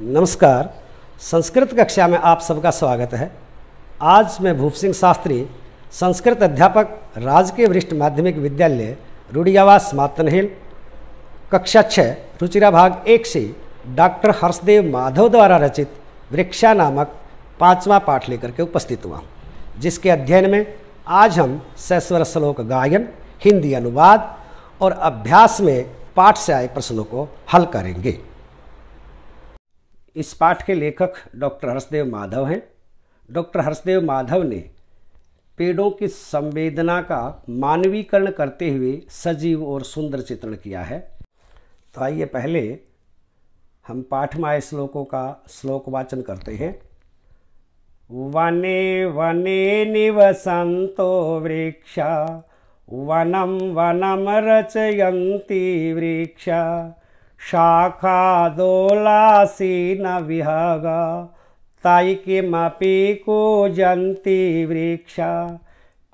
नमस्कार संस्कृत कक्षा में आप सबका स्वागत है आज मैं भूप सिंह शास्त्री संस्कृत अध्यापक राजकीय वरिष्ठ माध्यमिक विद्यालय रूढ़ियावास मातनहिल कक्षा छः रुचिरा भाग एक से डॉक्टर हर्षदेव माधव द्वारा रचित वृक्षा नामक पांचवा पाठ लेकर के उपस्थित हुआ जिसके अध्ययन में आज हम सैस्वर श्लोक गायन हिंदी अनुवाद और अभ्यास में पाठ से आए प्रश्नों को हल करेंगे इस पाठ के लेखक डॉक्टर हर्षदेव माधव हैं डॉक्टर हर्षदेव माधव ने पेड़ों की संवेदना का मानवीकरण करते हुए सजीव और सुंदर चित्रण किया है तो आइए पहले हम पाठ में श्लोकों का श्लोक वाचन करते हैं वने वने निवसंतो वृक्षा वनम वनम रचयन्ति वृक्षा शाखादोलासीन विहगा तै किमपि वृक्ष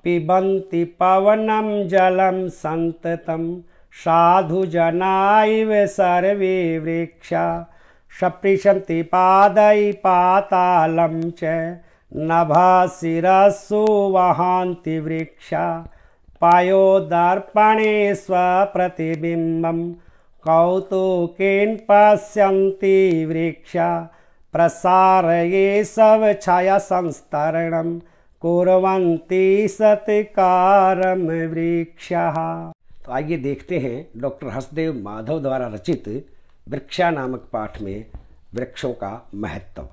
पिबन्ति पवनं जलं सन्ततं इव सर्वे वृक्षा सप्रिशन्ति पादै पातालं च नभासिरस्सुवहान्तिवृक्षा पयोदर्पणे स्वप्रतिबिम्बं कौतुकेन ये वृक्षा प्रसारये संस्तरण कुरंती सत्कार वृक्ष तो आइए देखते हैं डॉक्टर हसदेव माधव द्वारा रचित वृक्षा नामक पाठ में वृक्षों का महत्व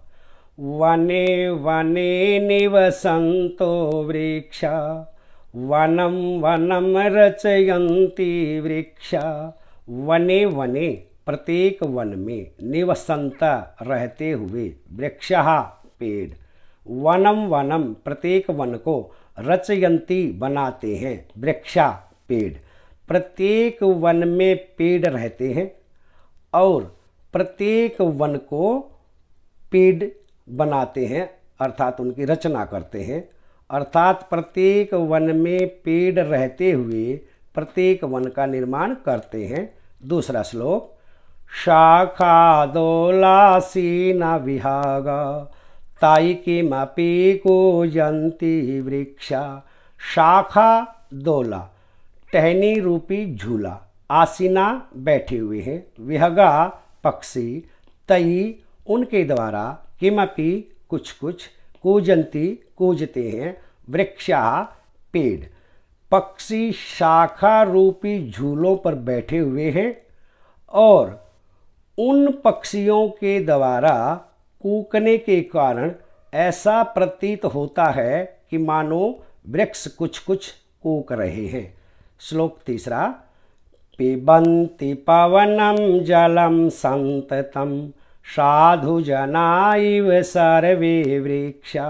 वने वने निवसंतो वृक्षा वनम वनम रचयती वृक्षा वने वने प्रत्येक वन में निवसंता रहते हुए वृक्ष पेड़ वनम वनम प्रत्येक वन को रचयंती बनाते हैं वृक्षा पेड़ प्रत्येक वन में पेड़ रहते हैं और प्रत्येक वन को पेड़ बनाते हैं अर्थात उनकी रचना करते हैं अर्थात प्रत्येक वन में पेड़ रहते हुए प्रत्येक वन का निर्माण करते हैं दूसरा श्लोक शाखा दोलासीना विहागा ताई को जंती वृक्षा शाखा दोला टहनी रूपी झूला आसीना बैठे हुए हैं विहगा पक्षी तई उनके द्वारा किमपि कुछ कुछ कूजंती कूजते हैं वृक्षा पेड़ पक्षी शाखा रूपी झूलों पर बैठे हुए हैं और उन पक्षियों के द्वारा कूकने के कारण ऐसा प्रतीत होता है कि मानो वृक्ष कुछ कुछ कूक रहे हैं श्लोक तीसरा पिबंती पवनम जलम संततम साधु जनाइव सर्वे वृक्षा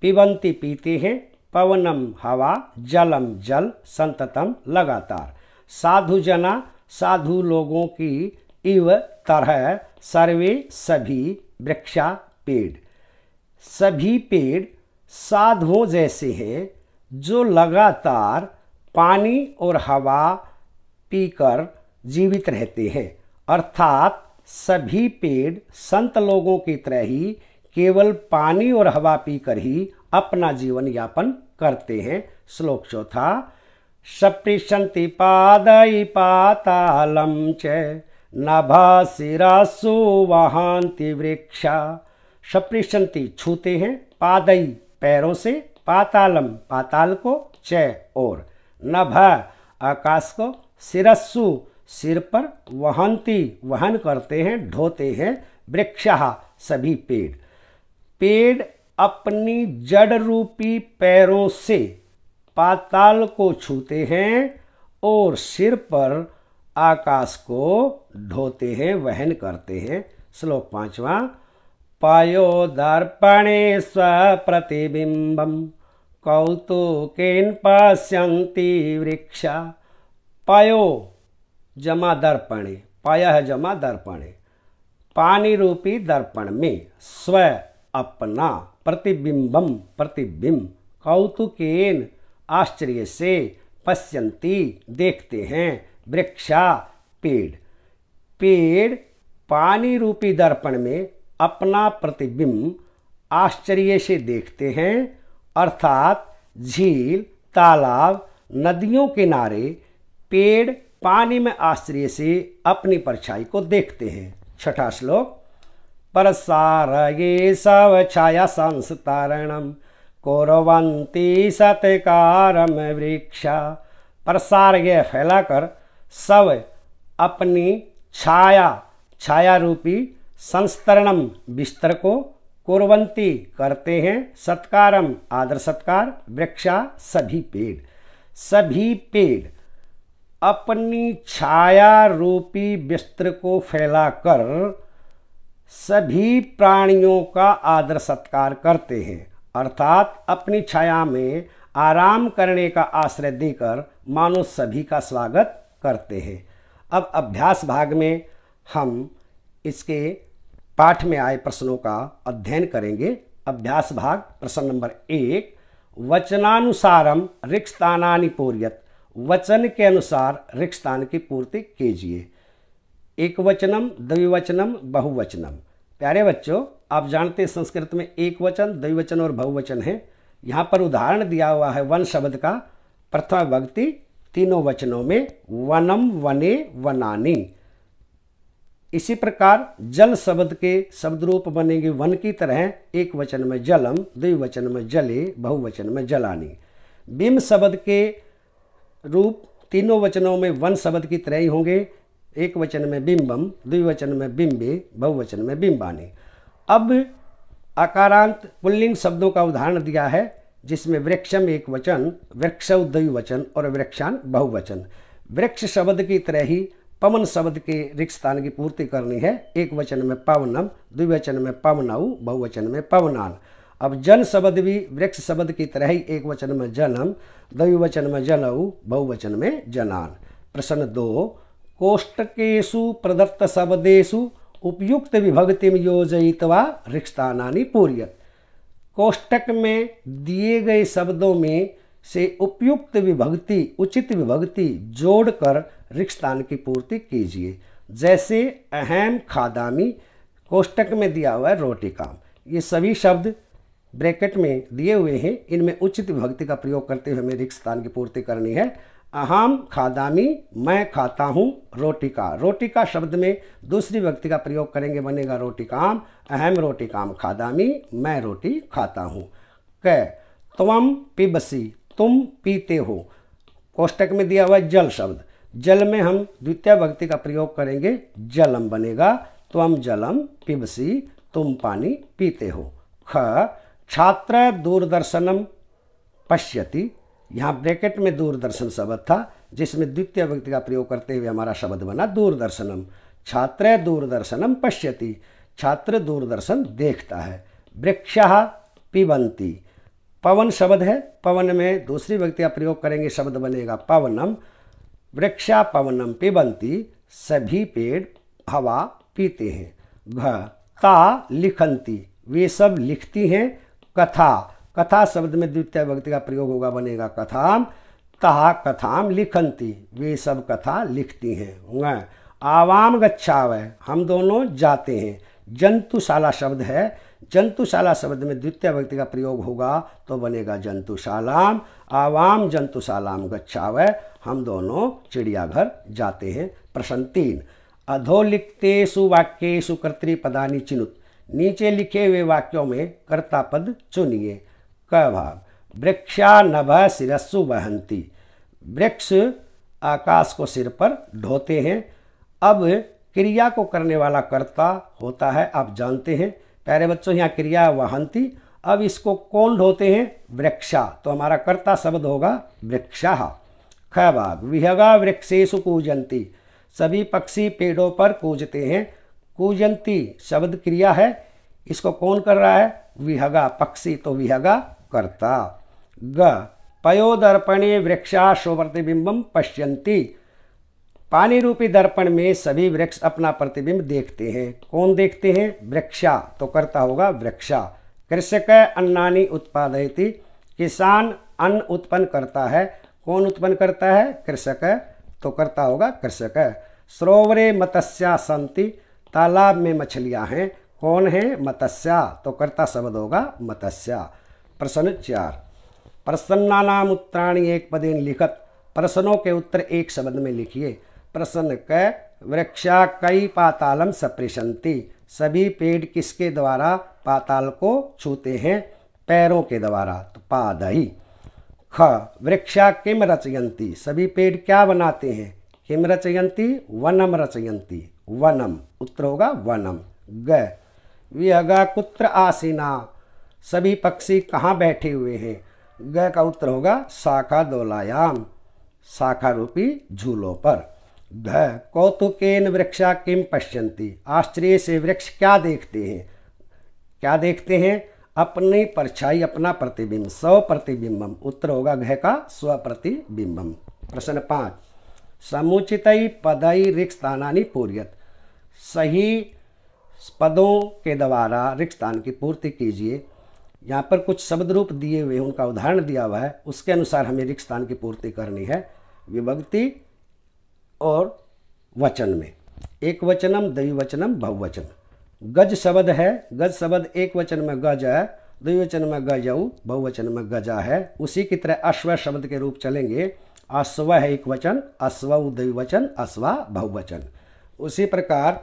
पिबंती पीते हैं पवनम हवा जलम जल संततम लगातार साधु जना साधु लोगों की इव तरह सर्वे सभी वृक्षा पेड़ सभी पेड़ साधुओं जैसे हैं जो लगातार पानी और हवा पीकर जीवित रहते हैं अर्थात सभी पेड़ संत लोगों की तरह ही केवल पानी और हवा पीकर ही अपना जीवन यापन करते हैं श्लोक चौथा सप्रिशंति पादयि पातालम च नभाशिरासु वहांति वृक्षा सप्रिशंति छूते हैं पादई पैरों से पातालम पाताल को च और नभ आकाश को सिरस्सु सिर पर वहंती वहन करते हैं ढोते हैं वृक्षा सभी पेड़ पेड़ अपनी जड़ रूपी पैरों से पाताल को छूते हैं और सिर पर आकाश को ढोते हैं वहन करते हैं श्लोक पांचवा पायोदर्पणे स्वप्रतिबिंबम कौतुकेन पश्यंती वृक्षा पायो जमा दर्पणे पाया है जमा दर्पणे पानी रूपी दर्पण में स्व अपना प्रतिबिंबम प्रतिबिंब कौतुकेन आश्चर्य से पश्यंती देखते हैं वृक्षा पेड़ पेड़ पानी रूपी दर्पण में अपना प्रतिबिंब आश्चर्य से देखते हैं अर्थात झील तालाब नदियों किनारे पेड़ पानी में आश्चर्य से अपनी परछाई को देखते हैं छठा श्लोक प्रसारये छाया संस्तरण कुर्वन्ति सत्कार वृक्षा प्रसारय फैलाकर सव अपनी छाया छाया रूपी संस्तरणम बिस्तर को कुरवंती करते हैं सत्कारम आदर सत्कार वृक्षा सभी पेड़ सभी पेड़ अपनी छाया रूपी बिस्तर को फैलाकर सभी प्राणियों का आदर सत्कार करते हैं अर्थात अपनी छाया में आराम करने का आश्रय देकर मानो सभी का स्वागत करते हैं अब अभ्यास भाग में हम इसके पाठ में आए प्रश्नों का अध्ययन करेंगे अभ्यास भाग प्रश्न नंबर एक वचनानुसारम रिक्स्तानानि पूर्यत वचन के अनुसार रिक्स्तान की पूर्ति कीजिए एकवचनम द्विवचनम बहुवचनम प्यारे बच्चों आप जानते हैं संस्कृत में एक वचन द्विवचन और बहुवचन है यहाँ पर उदाहरण दिया हुआ है वन शब्द का प्रथम भक्ति तीनों वचनों में वनम वने वनानी इसी प्रकार जल शब्द के शब्द रूप बनेंगे वन की तरह एक वचन में जलम द्विवचन में जले बहुवचन में जलानी बिम शब्द के रूप तीनों वचनों में वन शब्द की तरह ही होंगे एक वचन में बिंबम द्विवचन में बिंबे बहुवचन में बिंबानी अब आकारांत पुल्लिंग शब्दों का उदाहरण दिया है जिसमें वृक्षम एक वचन वृक्ष द्विवचन और वृक्षान बहुवचन वृक्ष शब्द की तरह ही पवन शब्द के रिक्त स्थान की पूर्ति करनी है एक वचन में पवनम द्विवचन में पवनऊ बहुवचन में पवनान अब जन शब्द भी वृक्ष शब्द की तरह ही एक वचन में जनम द्विवचन में जनऊ बहुवचन में जनान प्रश्न दो कोष्टकेशु प्रदत्त शब्देशु विभक्ति में योजित योजयित्वा रिक्तानानि पूर्यत कोष्टक में दिए गए शब्दों में से उपयुक्त विभक्ति उचित विभक्ति जोड़कर रिक्तान की पूर्ति कीजिए जैसे अहम खादामी कोष्टक में दिया हुआ है रोटी काम ये सभी शब्द ब्रैकेट में दिए हुए हैं इनमें उचित विभक्ति का प्रयोग करते हुए हमें रिक्तान की पूर्ति करनी है अहम खादामी मैं खाता हूँ रोटिका का शब्द में दूसरी व्यक्ति का प्रयोग करेंगे बनेगा रोटी काम अहम रोटी काम खादामी मैं रोटी खाता हूँ क तुम पिबसी तुम पीते हो कोष्टक में दिया हुआ जल शब्द जल में हम द्वितीय व्यक्ति का प्रयोग करेंगे जलम बनेगा तुम जलम पिबसी तुम पानी पीते हो ख छात्र दूरदर्शनम पश्यति यहाँ ब्रैकेट में दूरदर्शन शब्द था जिसमें द्वितीय व्यक्ति का प्रयोग करते हुए हमारा शब्द बना दूरदर्शनम छात्र दूरदर्शनम पश्यति छात्र दूरदर्शन देखता है वृक्ष पिबंती पवन शब्द है पवन में दूसरी व्यक्ति का प्रयोग करेंगे शब्द बनेगा पवनम वृक्षा पवनम पिबंती सभी पेड़ हवा पीते हैं घ ता लिखंती वे सब लिखती हैं कथा कथा शब्द में द्वितीय भक्ति का प्रयोग होगा बनेगा कथाम तहा कथाम लिखंती वे सब कथा लिखती हैं आवाम गच्छावय हम दोनों जाते हैं जंतुशाला शब्द है जंतुशाला शब्द में द्वितीय व्यक्ति का प्रयोग होगा तो बनेगा जंतुशालाम आवाम जंतुशालाम व हम दोनों चिड़ियाघर जाते हैं प्रश्न तीन अधोलिखतेषु वाक्यु कर्तृपदानी चिनुत नीचे लिखे हुए वाक्यों में कर्ता पद चुनिए का भाग वृक्षा नभ शिरस्सु बहंती वृक्ष आकाश को सिर पर ढोते हैं अब क्रिया को करने वाला कर्ता होता है आप जानते हैं प्यारे बच्चों यहाँ क्रिया वहंती अब इसको कौन ढोते हैं वृक्षा तो हमारा कर्ता शब्द होगा वृक्षा ख भाग विहगा वृक्षेशु कूजंती सभी पक्षी पेड़ों पर कूजते हैं कूजंती शब्द क्रिया है इसको कौन कर रहा है विहगा पक्षी तो विहगा कर्ता ग पयोदर्पणे वृक्षा प्रतिबिंबम पश्यंती पानी रूपी दर्पण में सभी वृक्ष अपना प्रतिबिंब देखते हैं कौन देखते हैं वृक्षा तो करता होगा वृक्षा कृषक अन्नानी उत्पादयती किसान अन्न उत्पन्न करता है कौन उत्पन्न करता है कृषक तो करता होगा कृषक सरोवरे मत्स्या संति तालाब में मछलियाँ हैं कौन है मत्स्या तो करता शब्द होगा मत्स्या प्रश्न चार प्रसन्ना नाम उत्तराणी एक पदेन लिखत प्रश्नों के उत्तर एक शब्द में लिखिए प्रश्न क वृक्षा कई पातालम सप्रेशंती सभी पेड़ किसके द्वारा पाताल को छूते हैं पैरों के द्वारा तो ही ख वृक्षा किम रचयंती सभी पेड़ क्या बनाते हैं किम रचयंती वनम रचयंती वनम उत्तर होगा वनम ग विहगा कुत्र आसीना सभी पक्षी कहाँ बैठे हुए हैं ग का उत्तर होगा शाखा दोलायाम शाखा रूपी झूलों पर घ कौतुकेन वृक्षा किम पश्यंती आश्चर्य से वृक्ष क्या देखते हैं क्या देखते हैं अपनी परछाई अपना प्रतिबिंब स्व प्रतिबिंबम उत्तर होगा घ का स्व प्रतिबिंबम प्रश्न पाँच समुचित पदई रिक्तानानी पूर्यत सही पदों के द्वारा रिक्तान की पूर्ति कीजिए यहाँ पर कुछ शब्द रूप दिए हुए उनका उदाहरण दिया हुआ है उसके अनुसार हमें रिक्त स्थान की पूर्ति करनी है विभक्ति और वचन में एक वचनम द्विवचनम बहुवचन गज शब्द है गज शब्द एक वचन में गज है द्विवचन में गजऊ बहुवचन में गजा है उसी की तरह अश्व शब्द के रूप चलेंगे अश्व है एक वचन अश्व द्विवचन अश्वा बहुवचन उसी प्रकार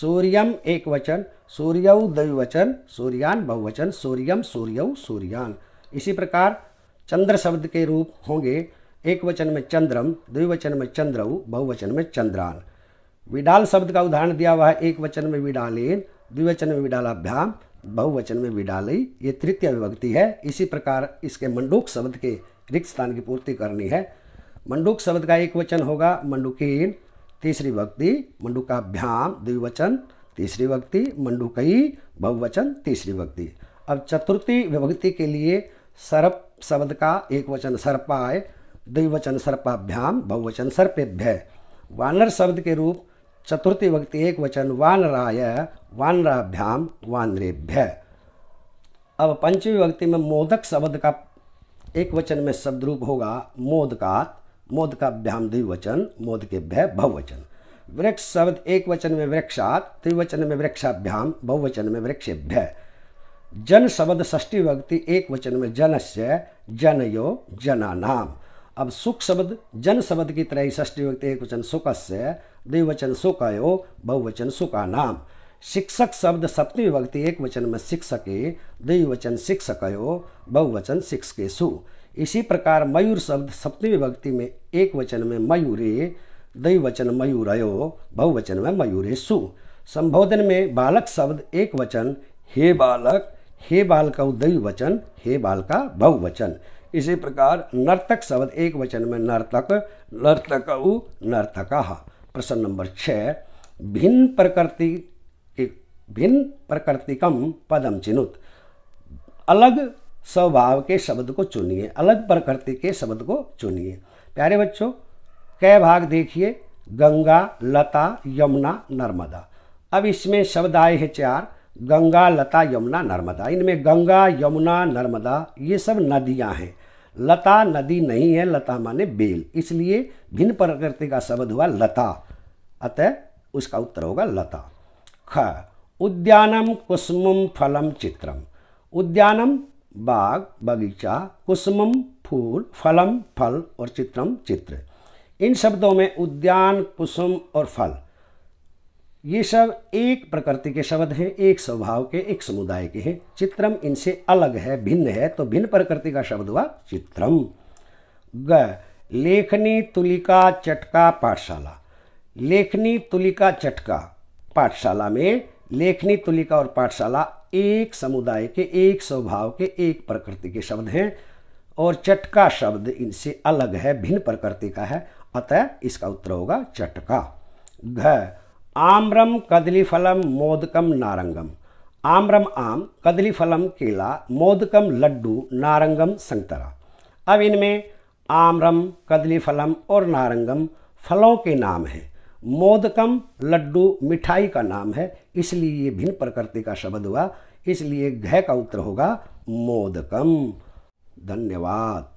सूर्यम एक वचन सूर्य द्विवचन सूर्यान बहुवचन सूर्यम सूर्य सूर्यान इसी प्रकार चंद्र शब्द के रूप होंगे एक वचन में चंद्रम द्विवचन में चंद्रऊ बहुवचन में चंद्रान विडाल शब्द का उदाहरण दिया हुआ है एक वचन में विडालेन द्विवचन में विडालाभ्याम बहुवचन में विडालई ये तृतीय विभक्ति है इसी प्रकार इसके मंडूक शब्द के रिक्त स्थान की पूर्ति करनी है मंडूक शब्द का एक वचन होगा मंडुकेन तीसरी भक्ति मंडूकाभ्याम द्विवचन तीसरी भक्ति मंडूकई बहुवचन तीसरी भक्ति अब चतुर्थी विभक्ति के लिए सर्प शब्द का एक वचन सर्पाय द्विवचन सर्पाभ्याम बहुवचन सर्पेभ्य वानर शब्द के रूप चतुर्थी भक्ति एक वचन वानराय वानराभ्याम वानरेभ्य अब पंचमी भक्ति में मोदक शब्द का एक वचन में शब्द रूप होगा मोदकात मोदकाभ्याम द्विवचन मोदकेभ्य बहुवचन वृक्ष शब्द एक वचन में वृक्षात त्रिवचन में वृक्षाभ्याम बहुवचन में वृक्षेभ्य जन शब्द षष्ठी भक्ति एक वचन में जनस्य जनयो जनानाम अब सुख शब्द जन शब्द की तरह ही षष्ठी भक्ति एक वचन सुखस्य द्विवचन सुखयो बहुवचन नाम शिक्षक शब्द सप्तमी भक्ति एक वचन में शिक्षके द्विवचन शिक्षकयो बहुवचन शिक्षकेशु इसी प्रकार मयूर शब्द सप्तमी विभक्ति में एक वचन में मयूरे दई वचन मयूरयो बहुवचन में मयूरेशु संबोधन में बालक शब्द एक वचन हे बालक हे बाल का उदयी वचन हे बाल का बहुवचन इसी प्रकार नर्तक शब्द एक वचन में नर्तक नर्तक नर्तक प्रश्न नंबर छः भिन्न प्रकृति भिन्न प्रकृतिकम पदम चिनुत अलग स्वभाव के शब्द को चुनिए अलग प्रकृति के शब्द को चुनिए प्यारे बच्चों कै भाग देखिए गंगा लता यमुना नर्मदा अब इसमें शब्द आए हैं चार गंगा लता यमुना नर्मदा इनमें गंगा यमुना नर्मदा ये सब नदियाँ हैं लता नदी नहीं है लता माने बेल इसलिए भिन्न प्रकृति का शब्द हुआ लता अतः उसका उत्तर होगा लता ख उद्यानम कुसुम फलम चित्रम उद्यानम बाग बगीचा कुसुमम फूल फलम फल और चित्रम चित्र इन शब्दों में उद्यान कुसुम और फल ये सब एक प्रकृति के शब्द हैं एक स्वभाव के एक समुदाय के हैं चित्रम इनसे अलग है भिन्न है तो भिन्न प्रकृति का शब्द हुआ चित्रम ग लेखनी तुलिका चटका पाठशाला लेखनी तुलिका चटका पाठशाला में लेखनी तुलिका और पाठशाला एक समुदाय के एक स्वभाव के एक प्रकृति के शब्द हैं और चटका शब्द इनसे अलग है भिन्न प्रकृति का है अतः इसका उत्तर होगा चटका घ आम्रम कदलीफलम मोदकम नारंगम आम्रम आम कदलीफलम केला मोदकम लड्डू नारंगम संतरा अब इनमें आम्रम कदलीफलम और नारंगम फलों के नाम हैं मोदकम लड्डू मिठाई का नाम है इसलिए ये भिन्न प्रकृति का शब्द हुआ इसलिए घय का उत्तर होगा मोदकम धन्यवाद